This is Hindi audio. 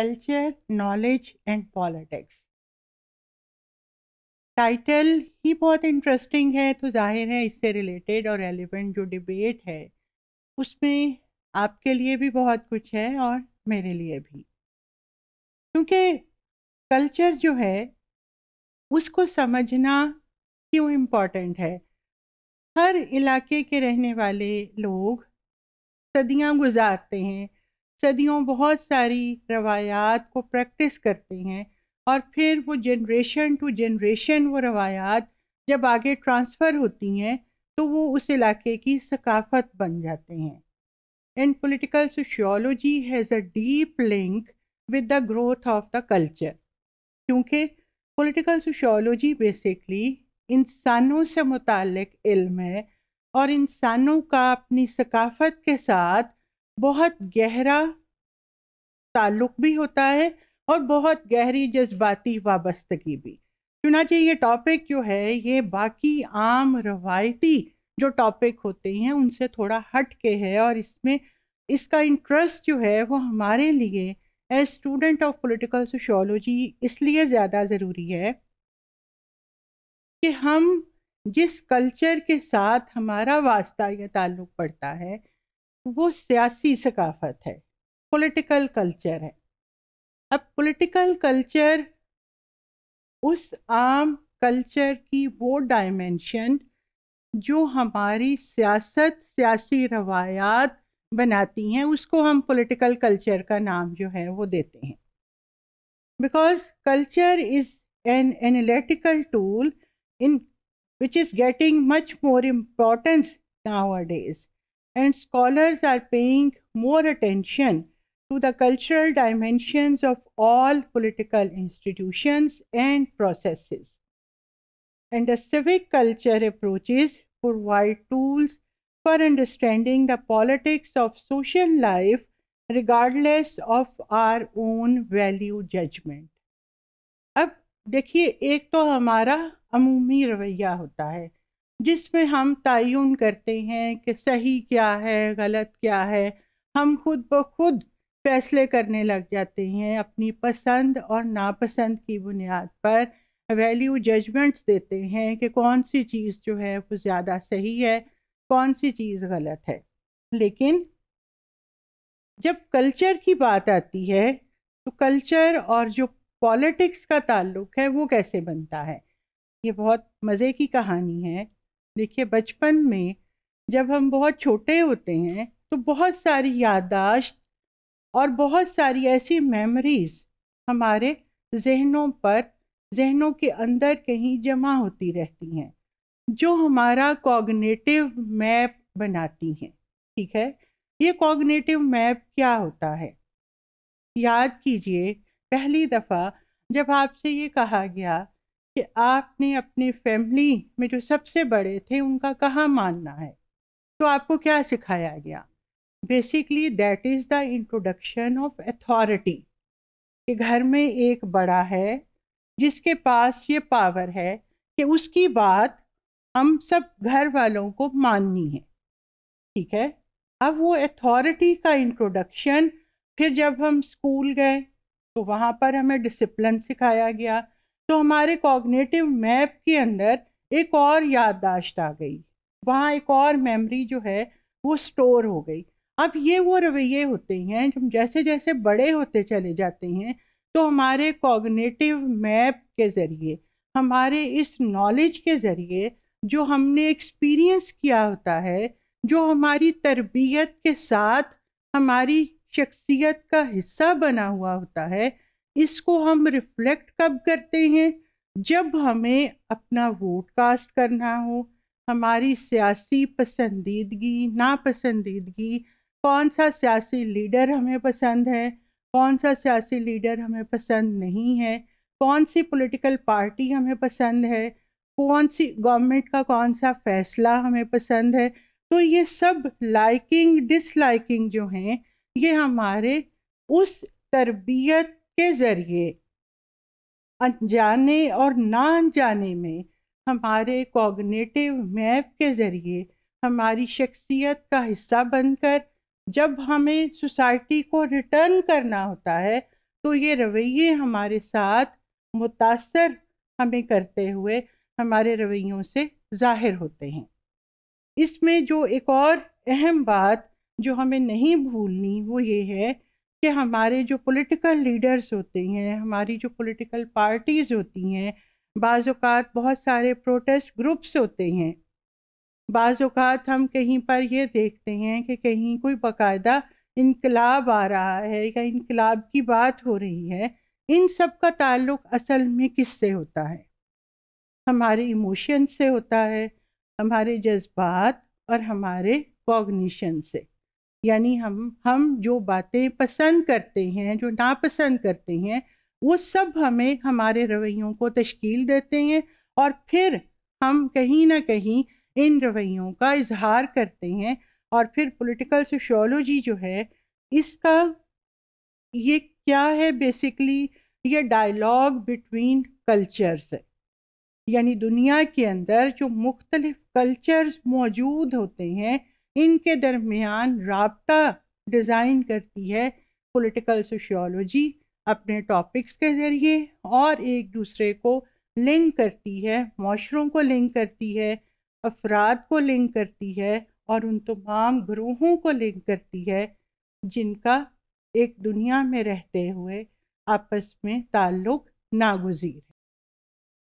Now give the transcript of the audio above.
culture, knowledge and politics. Title ही बहुत इंटरेस्टिंग है तो जाहिर है इससे रिलेटेड और रेलिवेंट जो डिबेट है उसमें आपके लिए भी बहुत कुछ है और मेरे लिए भी क्योंकि कल्चर जो है उसको समझना क्यों इम्पॉर्टेंट है हर इलाके के रहने वाले लोग सदियां गुजारते हैं सदियों बहुत सारी रवायात को प्रैक्टिस करते हैं और फिर वो जनरेशन टू जनरेशन वो रवायात जब आगे ट्रांसफ़र होती हैं तो वो उस इलाके की सकाफत बन जाते हैं and political sociology has a deep link with the growth of the culture क्योंकि पोलिटिकल सोशियोलॉजी बेसिकली इंसानों से मुतक इल्म है और इंसानों का अपनी सकाफत के साथ बहुत गहरा ताल्लुक भी होता है और बहुत गहरी जज्बाती वाबस्तगी भी चुनाचे ये टॉपिक जो है ये बाकी आम रवायती जो टॉपिक होते हैं उनसे थोड़ा हट के है और इसमें इसका इंटरेस्ट जो है वो हमारे लिए as student of political sociology इसलिए ज़्यादा ज़रूरी है कि हम जिस कल्चर के साथ हमारा वास्ता या ताल्लुक़ पड़ता है वो सियासी सकाफत है पॉलिटिकल कल्चर है अब पॉलिटिकल कल्चर उस आम कल्चर की वो डायमेंशन जो हमारी सियासत सियासी रवायात बनाती हैं उसको हम पॉलिटिकल कल्चर का नाम जो है वो देते हैं because culture is an analytical tool in which is getting much more importance nowadays and scholars are paying more attention to the cultural dimensions of all political institutions and processes. And the civic culture approaches provide tools for understanding the politics of social life regardless of our own value judgment. Now, देखिए one तो our अमूमी रवैया जिसमें हम तयन करते हैं कि सही क्या है गलत क्या है हम खुद ब खुद फैसले करने लग जाते हैं अपनी पसंद और नापसंद की बुनियाद पर वैल्यू जजमेंट्स देते हैं कि कौन सी चीज़ जो है वो ज़्यादा सही है कौन सी चीज़ गलत है लेकिन जब कल्चर की बात आती है तो कल्चर और जो पॉलिटिक्स का ताल्लुक है वो कैसे बनता है ये बहुत मज़े की कहानी है देखिए बचपन में जब हम बहुत छोटे होते हैं तो बहुत सारी यादाश्त और बहुत सारी ऐसी मेमोरीज हमारे जहनों पर जहनों के अंदर कहीं जमा होती रहती हैं जो हमारा कॉग्नेटिव मैप बनाती हैं ठीक है ये कॉग्नेटिव मैप क्या होता है याद कीजिए पहली दफ़ा जब आपसे ये कहा गया कि आपने अपनी फैमिली में जो सबसे बड़े थे उनका कहाँ मानना है तो आपको क्या सिखाया गया basically that is the introduction of authority कि घर में एक बड़ा है जिसके पास ये पावर है कि उसकी बात हम सब घर वालों को माननी है ठीक है अब वो अथॉरिटी का इंट्रोडक्शन फिर जब हम स्कूल गए तो वहाँ पर हमें डिसिप्लिन सिखाया गया तो हमारे कॉग्नेटिव मैप के अंदर एक और याददाश्त आ गई वहाँ एक और मेमोरी जो है वो स्टोर हो गई अब ये वो रवैये होते हैं हम जैसे जैसे बड़े होते चले जाते हैं तो हमारे कॉग्नेटिव मैप के ज़रिए हमारे इस नॉलेज के ज़रिए जो हमने एक्सपीरियंस किया होता है जो हमारी तरबियत के साथ हमारी शख्सियत का हिस्सा बना हुआ होता है इसको हम रिफ्लेक्ट कब करते हैं जब हमें अपना वोट कास्ट करना हो हमारी सियासी पसंदीदगी नापसंदीदगी कौन सा सियासी लीडर हमें पसंद है कौन सा सियासी लीडर हमें पसंद नहीं है कौन सी पॉलिटिकल पार्टी हमें पसंद है कौन सी गवर्नमेंट का कौन सा फैसला हमें पसंद है तो ये सब लाइकिंग डिसलाइकिंग जो हैं ये हमारे उस तरबियत के जरिए अनजाने और ना अनजाने में हमारे कॉग्नेटिव मैप के जरिए हमारी शख्सियत का हिस्सा बनकर जब हमें सोसाइटी को रिटर्न करना होता है तो ये रवैये हमारे साथ मुतासर हमें करते हुए हमारे रवैयों से जाहिर होते हैं इसमें जो एक और अहम बात जो हमें नहीं भूलनी वो ये है कि हमारे जो पॉलिटिकल लीडर्स होते हैं हमारी जो पॉलिटिकल पार्टीज़ होती हैं बाज़ात बहुत सारे प्रोटेस्ट ग्रुप्स होते हैं बाज़ात हम कहीं पर यह देखते हैं कि कहीं कोई बाकायदा इनकलाब आ रहा है या इनकलाब की बात हो रही है इन सब का ताल्लुक असल में किससे होता है हमारे इमोशन से होता है हमारे जज्बात और हमारे कॉग्निशन से यानी हम हम जो बातें पसंद करते हैं जो नापसंद करते हैं वो सब हमें हमारे रवैयों को तश्कील देते हैं और फिर हम कहीं ना कहीं इन रवैयों का इजहार करते हैं और फिर पॉलिटिकल सोशोलॉजी जो है इसका ये क्या है बेसिकली ये डायलॉग बिटवीन कल्चर्स है यानी दुनिया के अंदर जो मुख्तलिफ कल्चर्स मौजूद होते हैं इनके दरमियान रबता डिज़ाइन करती है पॉलिटिकल सोशियोलॉजी अपने टॉपिक्स के ज़रिए और एक दूसरे को लिंक करती है माशरों को लिंक करती है अफराद को लिंक करती है और उन तमाम ग्रोहों को लिंक करती है जिनका एक दुनिया में रहते हुए आपस में ताल्लुक़ नागुजीर